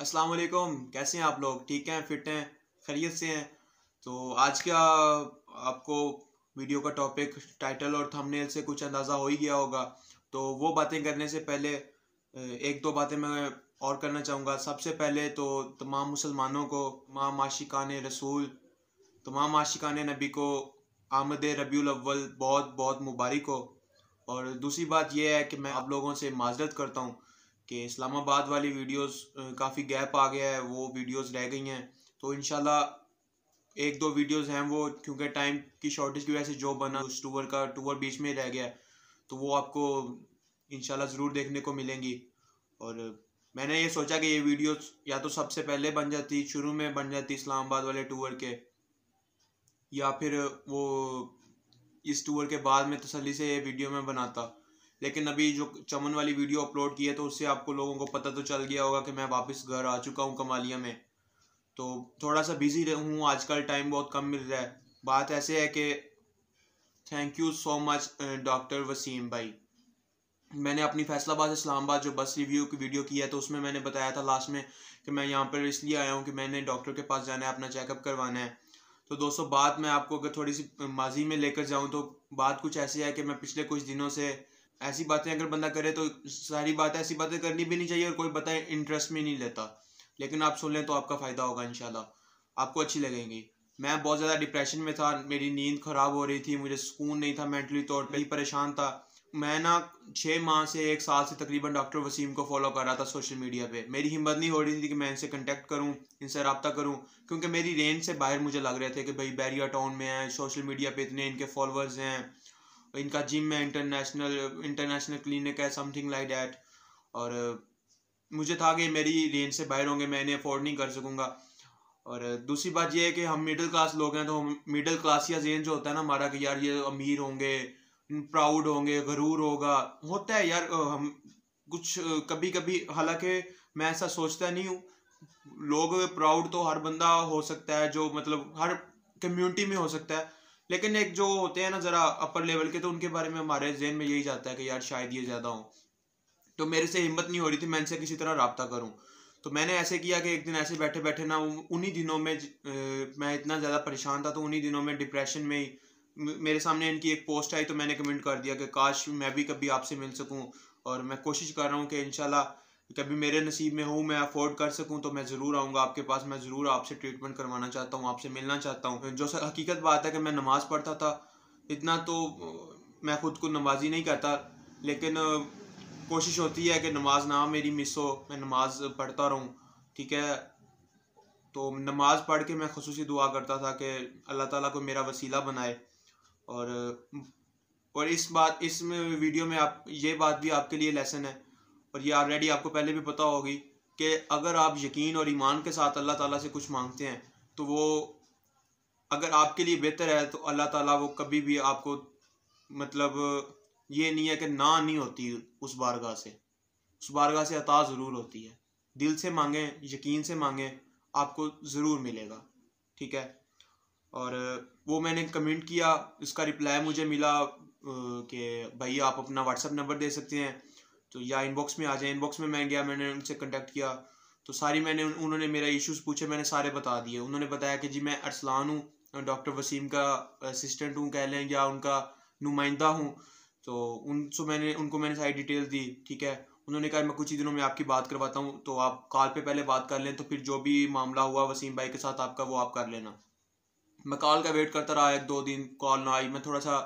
अस्सलाम वालेकुम कैसे हैं आप लोग ठीक हैं फिट हैं खैरियत से हैं तो आज का आपको वीडियो का टॉपिक टाइटल और थंबनेल से कुछ अंदाज़ा हो ही गया होगा तो वो बातें करने से पहले एक दो बातें मैं और करना चाहूँगा सबसे पहले तो तमाम मुसलमानों को तमाम आशिकान रसूल तमाम आशिकान नबी को आमद रबी अव्वल बहुत बहुत मुबारक हो और दूसरी बात यह है कि मैं आप लोगों से माजरत करता हूँ कि इस्लामाबाद वाली वीडियोस काफ़ी गैप आ गया है वो वीडियोस रह गई हैं तो इन एक दो वीडियोस हैं वो क्योंकि टाइम की शॉर्टेज की वजह से जो बना उस टूर का टूर बीच में रह गया तो वो आपको इन ज़रूर देखने को मिलेंगी और मैंने ये सोचा कि ये वीडियोस या तो सबसे पहले बन जाती शुरू में बन जाती इस्लामाबाद वाले टूर के या फिर वो इस टूर के बाद में तसली से ये वीडियो में बनाता लेकिन अभी जो चमन वाली वीडियो अपलोड की है तो उससे आपको लोगों को पता तो चल गया होगा कि मैं वापस घर आ चुका हूँ कमालिया में तो थोड़ा सा बिजी हूँ आजकल टाइम बहुत कम मिल रहा है बात ऐसे है कि thank you so much doctor Wasim भाई मैंने अपनी फैसलाबाद इस्लामाबाद जो बस रिव्यू की वीडियो की है तो उसमें मैंने बताया था लास्ट में कि मैं यहाँ पर इसलिए आया हूँ कि मैंने डॉक्टर के पास जाना है अपना चेकअप करवाना है तो दोस्तों बात मैं आपको अगर थोड़ी सी माजी में लेकर जाऊँ तो बात कुछ ऐसी है कि मैं पिछले कुछ दिनों से ऐसी बातें अगर बंदा करे तो सारी बातें ऐसी बातें करनी भी नहीं चाहिए और कोई बताए इंटरेस्ट में नहीं लेता लेकिन आप सुन लें तो आपका फ़ायदा होगा इन आपको अच्छी लगेंगी मैं बहुत ज़्यादा डिप्रेशन में था मेरी नींद ख़राब हो रही थी मुझे सुकून नहीं था मेंटली तौर पर ही परेशान था मैं ना छः माह से एक साल से तकरीबन डॉक्टर वसीम को फॉलो कर रहा था सोशल मीडिया पे मेरी हिम्मत नहीं हो रही थी कि मैं इनसे कंटेक्ट करूं इनसे रबता करूं क्योंकि मेरी रेंज से बाहर मुझे लग रहे थे कि भाई बैरिया टाउन में है सोशल मीडिया पे इतने इनके फॉलोअर्स हैं इनका जिम है इंटरनेशनल इंटरनेशनल क्लिनिक है समथिंग लाइक डैट और मुझे था कि मेरी रेंज से बाहर होंगे मैं इन्हें अफोर्ड नहीं कर सकूँगा और दूसरी बात यह है कि हम मिडिल क्लास लोग हैं तो मिडिल क्लास या जेन होता है ना हमारा कि यार ये अमीर होंगे प्राउड होंगे गरूर होगा होता है यार हम कुछ कभी कभी हालांकि मैं ऐसा सोचता नहीं हूँ लोग प्राउड तो हर बंदा हो सकता है जो मतलब हर कम्युनिटी में हो सकता है लेकिन एक जो होते हैं ना ज़रा अपर लेवल के तो उनके बारे में हमारे जहन में यही जाता है कि यार शायद ये ज़्यादा हो तो मेरे से हिम्मत नहीं हो रही थी मैं इनसे किसी तरह रबता करूँ तो मैंने ऐसे किया कि एक दिन ऐसे बैठे बैठे ना उन्हीं दिनों में मैं इतना ज़्यादा परेशान था तो उन्हीं दिनों में डिप्रेशन में ही मेरे सामने इनकी एक पोस्ट आई तो मैंने कमेंट कर दिया कि काश मैं भी कभी आपसे मिल सकूं और मैं कोशिश कर रहा हूं कि इंशाल्लाह कभी मेरे नसीब में हो मैं अफोर्ड कर सकूं तो मैं ज़रूर आऊँगा आपके पास मैं ज़रूर आपसे ट्रीटमेंट करवाना चाहता हूँ आपसे मिलना चाहता हूँ जो हकीकत बात है कि मैं नमाज़ पढ़ता था इतना तो मैं ख़ुद को नमाजी नहीं करता लेकिन कोशिश होती है कि नमाज ना मेरी मिस हो मैं नमाज पढ़ता रहूँ ठीक है तो नमाज पढ़ के मैं खसूस दुआ करता था कि अल्लाह ताला को मेरा वसीला बनाए और और इस बात इस वीडियो में आप ये बात भी आपके लिए लेसन है और ये ऑलरेडी आपको पहले भी पता होगी कि अगर आप यकीन और ईमान के साथ अल्लाह ताला से कुछ मांगते हैं तो वो अगर आपके लिए बेहतर है तो अल्लाह ताला वो कभी भी आपको मतलब ये नहीं है कि ना नहीं होती उस बारगाह से उस बारगाह से अता ज़रूर होती है दिल से मांगें यकीन से मांगें आपको ज़रूर मिलेगा ठीक है और वो मैंने कमेंट किया इसका रिप्लाई मुझे मिला कि भाई आप अपना व्हाट्सअप नंबर दे सकते हैं तो या इनबॉक्स में आ जाए इनबॉक्स में मैं गया मैंने उनसे कंटेक्ट किया तो सारी मैंने उन्होंने मेरा इशूज पूछे मैंने सारे बता दिए उन्होंने बताया कि जी मैं अरसलान हूँ डॉक्टर वसीम का असिस्टेंट हूँ कह लें या उनका नुमाइंदा हूँ तो उनसे मैंने उनको मैंने सारी डिटेल दी ठीक है उन्होंने कहा मैं कुछ ही दिनों में आपकी बात करवाता हूँ तो आप कॉल पे पहले बात कर लें तो फिर जो भी मामला हुआ वसीम भाई के साथ आपका वो आप कर लेना मैं कॉल का वेट करता रहा एक दो दिन कॉल ना आई मैं थोड़ा सा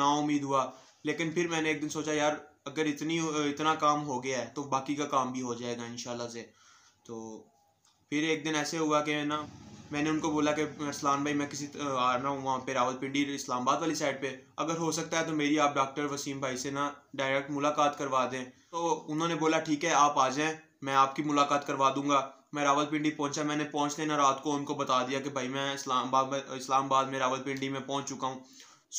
ना उम्मीद हुआ लेकिन फिर मैंने एक दिन सोचा यार अगर इतनी इतना काम हो गया है तो बाकी का काम भी हो जाएगा इन से तो फिर एक दिन ऐसे हुआ कि ना मैंने उनको बोला कि इस्लाम भाई मैं किसी आ रहा हूँ वहाँ पे रावलपिंडी इस्लामाबाद वाली साइड पे अगर हो सकता है तो मेरी आप डॉक्टर वसीम भाई से ना डायरेक्ट मुलाकात करवा दें तो उन्होंने बोला ठीक है आप आ जाएं मैं आपकी मुलाकात करवा दूंगा मैं रावलपिंडी पहुंचा मैंने पहुँच ना रात को उनको बता दिया कि भाई मैं इस्लामाबाद इस्लामाबाद में रावलपिंडी में पहुँच चुका हूँ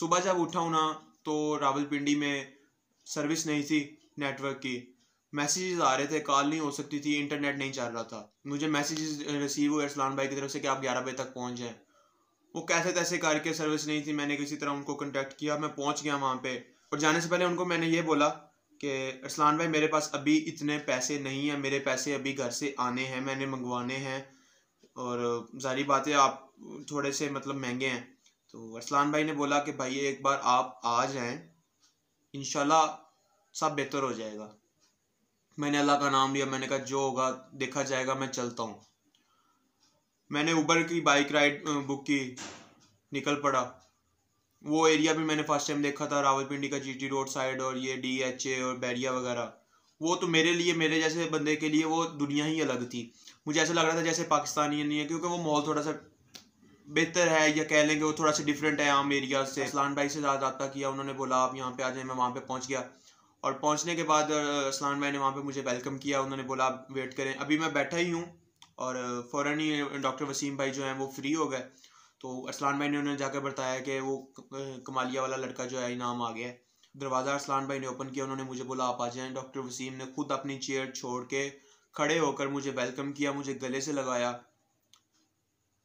सुबह जब उठाऊँ ना तो रावलपिंडी में सर्विस नहीं थी नेटवर्क की मैसेजेस आ रहे थे कॉल नहीं हो सकती थी इंटरनेट नहीं चल रहा था मुझे मैसेजेस रिसीव हुए अरसलान भाई की तरफ से कि आप ग्यारह बजे तक पहुँच जाएँ वो कैसे तैसे करके सर्विस नहीं थी मैंने किसी तरह उनको कॉन्टैक्ट किया मैं पहुँच गया वहाँ पर और जाने से पहले उनको मैंने ये बोला कि अरसलान भाई मेरे पास अभी इतने पैसे नहीं हैं मेरे पैसे अभी घर से आने हैं मैंने मंगवाने हैं और जारी बात है आप थोड़े से मतलब महंगे हैं तो अरसलान भाई ने बोला कि भाई एक बार आप आ जाएं इन सब बेहतर हो जाएगा मैंने अल्लाह का नाम लिया मैंने कहा जो होगा देखा जाएगा मैं चलता हूँ मैंने उबर की बाइक राइड बुक की निकल पड़ा वो एरिया भी मैंने फर्स्ट टाइम देखा था रावलपिंडी का जीटी रोड साइड और ये डी एच ए और बैरिया वगैरह वो तो मेरे लिए मेरे जैसे बंदे के लिए वो दुनिया ही अलग थी मुझे ऐसा लग रहा था जैसे पाकिस्तानी नहीं है क्योंकि वो माहौल थोड़ा सा बेहतर है या कह लेंगे वो थोड़ा सा डिफरेंट है आम एरिया से असलान भाई से ज़्यादा रबा किया उन्होंने बोला आप यहाँ पे आ जाए मैं वहाँ पे पहुँच गया और पहुँचने के बाद असलान भाई ने वहाँ पे मुझे वेलकम किया उन्होंने बोला आप वेट करें अभी मैं बैठा ही हूँ और फ़ौर ही डॉक्टर वसीम भाई जो हैं वो फ्री हो गए तो असलान भाई ने उन्होंने जाकर बताया कि वो कमालिया वाला लड़का जो है इनाम आ गया है दरवाज़ा असलान भाई ने ओपन किया उन्होंने मुझे बोला आप आ जाएँ डॉक्टर वसीम ने खुद अपनी चेयर छोड़ के खड़े होकर मुझे वेलकम किया मुझे गले से लगाया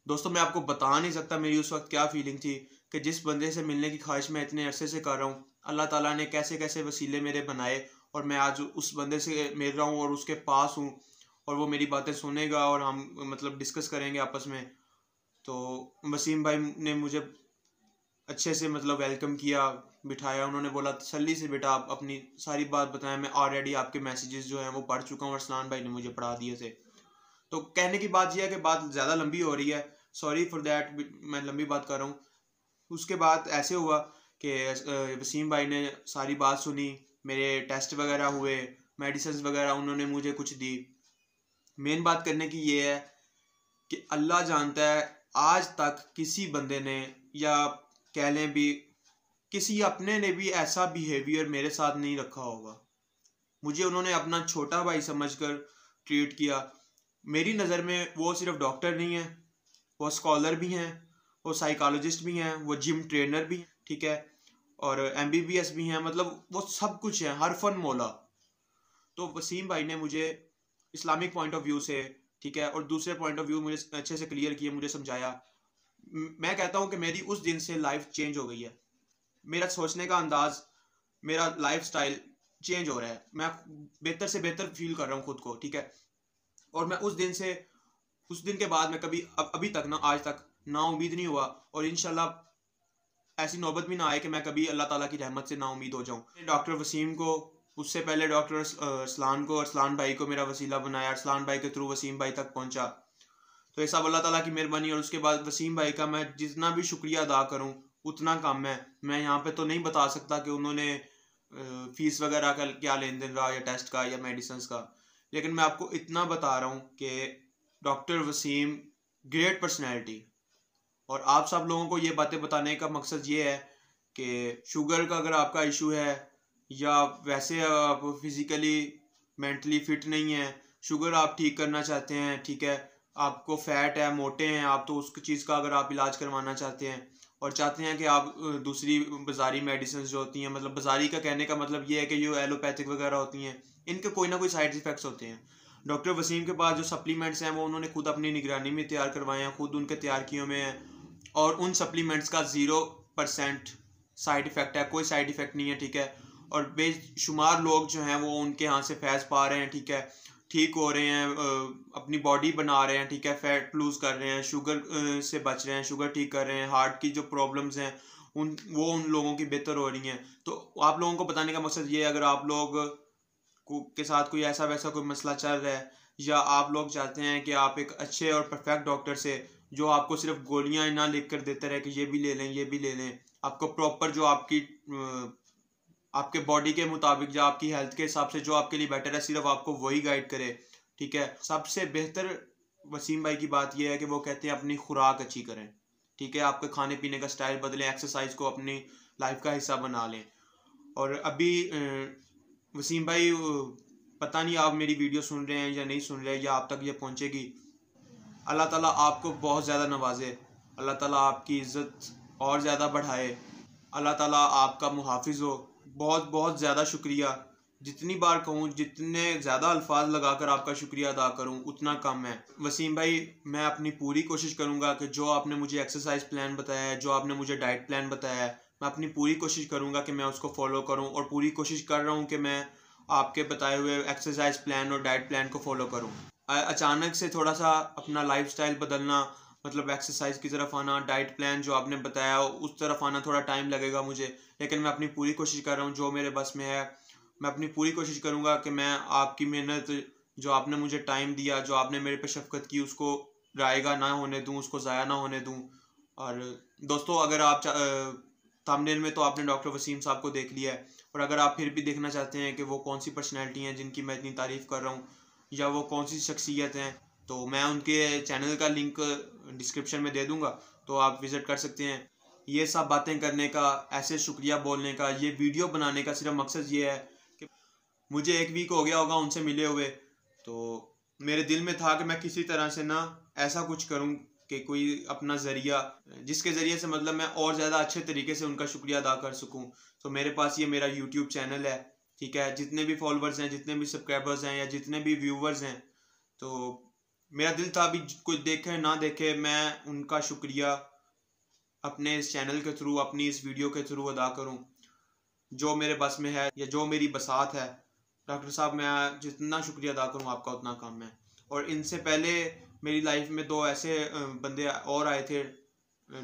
दोस्तों मैं आपको बता नहीं सकता मेरी उस वक्त क्या फीलिंग थी कि जिस बंदे से मिलने की ख्वाहिश मैं इतने अरसे से कर रहा हूँ अल्लाह ताला ने कैसे कैसे वसीले मेरे बनाए और मैं आज उस बंदे से मिल रहा हूँ और उसके पास हूँ और वो मेरी बातें सुनेगा और हम मतलब डिस्कस करेंगे आपस में तो वसीम भाई ने मुझे अच्छे से मतलब वेलकम किया बिठाया उन्होंने बोला तसली से बेटा आप अपनी सारी बात बताएं मैं ऑलरेडी आपके मैसेजेस जो हैं वो पढ़ चुका हूँ और स्नान भाई ने मुझे पढ़ा दिए थे तो कहने की बात यह है कि बात ज़्यादा लंबी हो रही है सॉरी फॉर देट मैं लंबी बात कर रहा हूँ उसके बाद ऐसे हुआ कि वसीम भाई ने सारी बात सुनी मेरे टेस्ट वगैरह हुए मेडिसिन वगैरह उन्होंने मुझे कुछ दी मेन बात करने की ये है कि अल्लाह जानता है आज तक किसी बंदे ने या कह लें भी किसी अपने ने भी ऐसा बिहेवियर मेरे साथ नहीं रखा होगा मुझे उन्होंने अपना छोटा भाई समझकर ट्रीट किया मेरी नज़र में वो सिर्फ डॉक्टर नहीं है वो स्कॉलर भी हैं वो साइकोलॉजिस्ट भी हैं वो जिम ट्रेनर भी ठीक है और एम भी हैं मतलब वो सब कुछ हैं हर फन मौला तो वसीम भाई ने मुझे इस्लामिक पॉइंट ऑफ व्यू से ठीक है और दूसरे पॉइंट ऑफ व्यू मुझे अच्छे से क्लियर किया मुझे समझाया मैं कहता हूँ कि मेरी उस दिन से लाइफ चेंज हो गई है मेरा सोचने का अंदाज मेरा लाइफ स्टाइल चेंज हो रहा है मैं बेहतर से बेहतर फील कर रहा हूँ खुद को ठीक है और मैं उस दिन से उस दिन के बाद मैं कभी अब अभी तक ना आज तक ना उम्मीद नहीं हुआ और इन ऐसी नौबत भी ना आए कि मैं कभी अल्लाह ताला की रहमत से ना उम्मीद हो जाऊँ डॉक्टर वसीम को उससे पहले डॉक्टर असलान को असलान भाई को मेरा वसीला बनाया असलान भाई के थ्रू वसीम भाई तक पहुँचा तो ये सब अल्लाह ताला की मेहरबानी और उसके बाद वसीम भाई का मैं जितना भी शुक्रिया अदा करूँ उतना कम है मैं यहाँ पे तो नहीं बता सकता कि उन्होंने फ़ीस वगैरह का क्या लेन देन रहा या टेस्ट का या मेडिसन्स का लेकिन मैं आपको इतना बता रहा हूँ कि डॉक्टर वसीम ग्रेट पर्सनैलिटी और आप सब लोगों को ये बातें बताने का मकसद ये है कि शुगर का अगर आपका इशू है या वैसे आप फिज़िकली मेंटली फिट नहीं है शुगर आप ठीक करना चाहते हैं ठीक है आपको फैट है मोटे हैं आप तो उस चीज़ का अगर आप इलाज करवाना चाहते हैं और चाहते हैं कि आप दूसरी बाज़ारी मेडिसिन जो होती हैं मतलब बाज़ारी का कहने का मतलब ये है कि जो एलोपैथिक वगैरह होती हैं इनके कोई ना कोई साइड इफेक्ट्स होते हैं डॉक्टर वसीम के पास जो सप्लीमेंट्स हैं वो उन्होंने खुद अपनी निगरानी में तैयार करवाए हैं खुद उनके तैयार किए हुए हैं और उन सप्लीमेंट्स का ज़ीरो परसेंट साइड इफ़ेक्ट है कोई साइड इफ़ेक्ट नहीं है ठीक है और बेशुमार लोग जो हैं वो उनके यहाँ से फैज़ पा रहे हैं ठीक है ठीक हो रहे हैं अपनी बॉडी बना रहे हैं ठीक है फैट लूज़ कर रहे हैं शुगर से बच रहे हैं शुगर ठीक कर रहे हैं हार्ट की जो प्रॉब्लम्स हैं उन वो उन लोगों की बेहतर हो रही हैं तो आप लोगों को बताने का मकसद ये है अगर आप लोग के साथ कोई ऐसा वैसा कोई मसला चल रहा है या आप लोग चाहते हैं कि आप एक अच्छे और परफेक्ट डॉक्टर से जो आपको सिर्फ गोलियां ना लिख कर देते रहे कि ये भी ले लें ये भी ले लें आपको प्रॉपर जो आपकी आपके बॉडी के मुताबिक या आपकी हेल्थ के हिसाब से जो आपके लिए बेटर है सिर्फ आपको वही गाइड करे ठीक है सबसे बेहतर वसीम भाई की बात यह है कि वो कहते हैं अपनी खुराक अच्छी करें ठीक है आपके खाने पीने का स्टाइल बदलें एक्सरसाइज को अपनी लाइफ का हिस्सा बना लें और अभी वसीम भाई पता नहीं आप मेरी वीडियो सुन रहे हैं या नहीं सुन रहे या आप तक ये पहुँचेगी अल्लाह ताला आपको बहुत ज़्यादा नवाजे अल्लाह ताला आपकी इज़्ज़त और ज़्यादा बढ़ाए अल्लाह ताला आपका मुहाफ़ हो बहुत बहुत ज़्यादा शुक्रिया जितनी बार कहूँ जितने ज़्यादा अल्फाज लगा कर आपका शुक्रिया अदा करूँ उतना कम है वसीम भाई मैं अपनी पूरी कोशिश करूँगा कि जो आपने मुझे एक्सरसाइज प्लान बताया है जो आपने मुझे डाइट प्लान बताया है मैं अपनी पूरी कोशिश करूँगा कि मैं उसको फॉलो करूँ और पूरी कोशिश कर रहा हूँ कि मैं आपके बताए हुए एक्सरसाइज प्लान और डाइट प्लान को फॉलो करूँ अचानक से थोड़ा सा अपना लाइफ बदलना मतलब एक्सरसाइज की तरफ आना डाइट प्लान जो आपने बताया उस तरफ आना थोड़ा टाइम लगेगा मुझे लेकिन मैं अपनी पूरी कोशिश कर रहा हूँ जो मेरे बस में है मैं अपनी पूरी कोशिश करूँगा कि मैं आपकी मेहनत जो आपने मुझे टाइम दिया जो आपने मेरे पे शफकत की उसको रायगा ना होने दूँ उसको ज़ाया ना होने दूँ और दोस्तों अगर आप थंबनेल में तो आपने डॉक्टर वसीम साहब को देख लिया है और अगर आप फिर भी देखना चाहते हैं कि वो कौन सी पर्सनैलिटी हैं जिनकी मैं इतनी तारीफ़ कर रहा हूँ या वो कौन सी शख्सियत हैं तो मैं उनके चैनल का लिंक डिस्क्रिप्शन में दे दूँगा तो आप विज़िट कर सकते हैं ये सब बातें करने का ऐसे शुक्रिया बोलने का ये वीडियो बनाने का सिर्फ मकसद ये है कि मुझे एक वीक हो गया होगा उनसे मिले हुए तो मेरे दिल में था कि मैं किसी तरह से ना ऐसा कुछ करूँ कि कोई अपना ज़रिया जिसके ज़रिए से मतलब मैं और ज़्यादा अच्छे तरीके से उनका शुक्रिया अदा कर सकूँ तो मेरे पास ये मेरा यूट्यूब चैनल है ठीक है जितने भी फॉलोअर्स हैं जितने भी सब्सक्राइबर्स हैं या जितने भी व्यूवर्स हैं तो मेरा दिल था अभी कुछ देखे ना देखे मैं उनका शुक्रिया अपने इस चैनल के थ्रू अपनी इस वीडियो के थ्रू अदा करूं जो मेरे बस में है या जो मेरी बसात है डॉक्टर साहब मैं जितना शुक्रिया अदा करूं आपका उतना कम है और इनसे पहले मेरी लाइफ में दो ऐसे बंदे और आए थे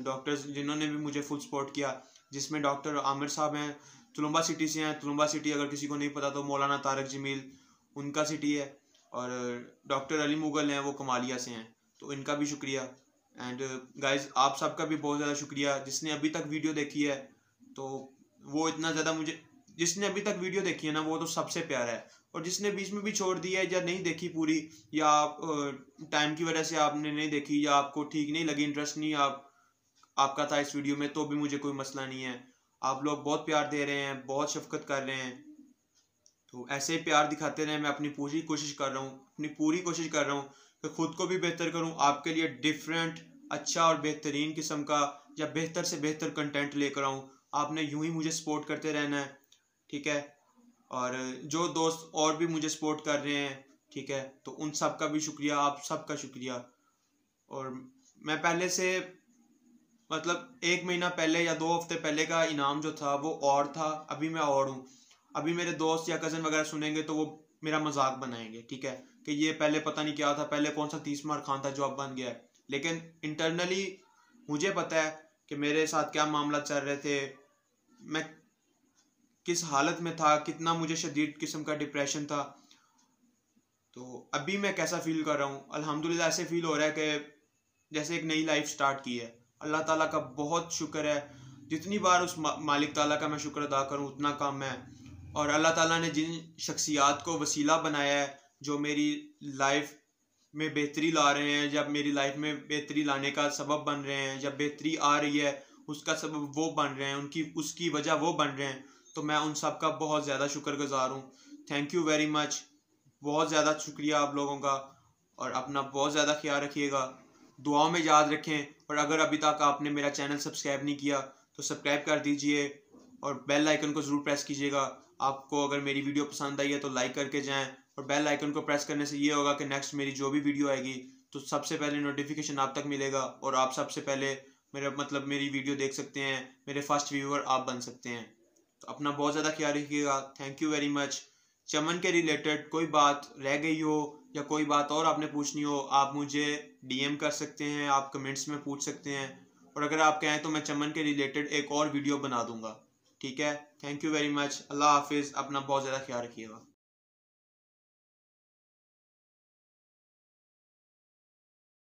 डॉक्टर्स जिन्होंने भी मुझे फुल सपोर्ट किया जिसमें डॉक्टर आमिर साहब हैं तुलम्बा सिटी से हैं तुलम्बा सिटी अगर किसी को नहीं पता तो मौलाना तारक जमील उनका सिटी है और डॉक्टर अली मुगल हैं वो कमालिया से हैं तो इनका भी शुक्रिया एंड गाइज आप सबका भी बहुत ज़्यादा शुक्रिया जिसने अभी तक वीडियो देखी है तो वो इतना ज़्यादा मुझे जिसने अभी तक वीडियो देखी है ना वो तो सबसे प्यारा है और जिसने बीच में भी छोड़ दी है या नहीं देखी पूरी या आप टाइम की वजह से आपने नहीं देखी या आपको ठीक नहीं लगी इंटरेस्ट नहीं आप आपका था इस वीडियो में तो भी मुझे कोई मसला नहीं है आप लोग बहुत प्यार दे रहे हैं बहुत शफकत कर रहे हैं तो ऐसे ही प्यार दिखाते रहे मैं अपनी पूरी कोशिश कर रहा हूँ अपनी पूरी कोशिश कर रहा हूँ कि खुद को भी बेहतर करूँ आपके लिए डिफरेंट अच्छा और बेहतरीन किस्म का या बेहतर से बेहतर कंटेंट लेकर आऊँ आपने यूं ही मुझे सपोर्ट करते रहना है ठीक है और जो दोस्त और भी मुझे सपोर्ट कर रहे हैं ठीक है तो उन सब का भी शुक्रिया आप सब का शुक्रिया और मैं पहले से मतलब एक महीना पहले या दो हफ्ते पहले का इनाम जो था वो और था अभी मैं और हूँ अभी मेरे दोस्त या कज़न वगैरह सुनेंगे तो वो मेरा मजाक बनाएंगे ठीक है कि ये पहले पता नहीं क्या था पहले कौन सा तीस मार खान था जो अब बन गया है लेकिन इंटरनली मुझे पता है कि मेरे साथ क्या मामला चल रहे थे मैं किस हालत में था कितना मुझे शदीद किस्म का डिप्रेशन था तो अभी मैं कैसा फील कर रहा हूँ अल्हम्दुलिल्लाह ऐसे फील हो रहा है कि जैसे एक नई लाइफ स्टार्ट की है अल्लाह ताला का बहुत शुक्र है जितनी बार उस मालिक ताला का मैं शुक्र अदा करूँ उतना कम है और अल्लाह ताला ने जिन शख्सियात को वसीला बनाया है जो मेरी लाइफ में बेहतरी ला रहे हैं जब मेरी लाइफ में बेहतरी लाने का सबब बन रहे हैं जब बेहतरी आ रही है उसका सबब वो बन रहे हैं उनकी उसकी वजह वो बन रहे हैं तो मैं उन सब का बहुत ज़्यादा शुक्रगुजार हूँ थैंक यू वेरी मच बहुत ज़्यादा शुक्रिया आप लोगों का और अपना बहुत ज़्यादा ख्याल रखिएगा दुआओं में याद रखें और अगर अभी तक आपने मेरा चैनल सब्सक्राइब नहीं किया तो सब्सक्राइब कर दीजिए और बेल आइकन को ज़रूर प्रेस कीजिएगा आपको अगर मेरी वीडियो पसंद आई है तो लाइक करके जाएं और बेल आइकन को प्रेस करने से ये होगा कि नेक्स्ट मेरी जो भी वीडियो आएगी तो सबसे पहले नोटिफिकेशन आप तक मिलेगा और आप सबसे पहले मेरा मतलब मेरी वीडियो देख सकते हैं मेरे फर्स्ट व्यूअर आप बन सकते हैं तो अपना बहुत ज़्यादा ख्याल रखिएगा थैंक यू वेरी मच चमन के रिलेटेड कोई बात रह गई हो या कोई बात और आपने पूछनी हो आप मुझे डीएम कर सकते हैं आप कमेंट्स में पूछ सकते हैं और अगर आप कहें तो मैं चमन के रिलेटेड एक और वीडियो बना दूंगा ठीक है थैंक यू वेरी मच अल्लाह हाफिज़ अपना बहुत ज़्यादा ख्याल रखिएगा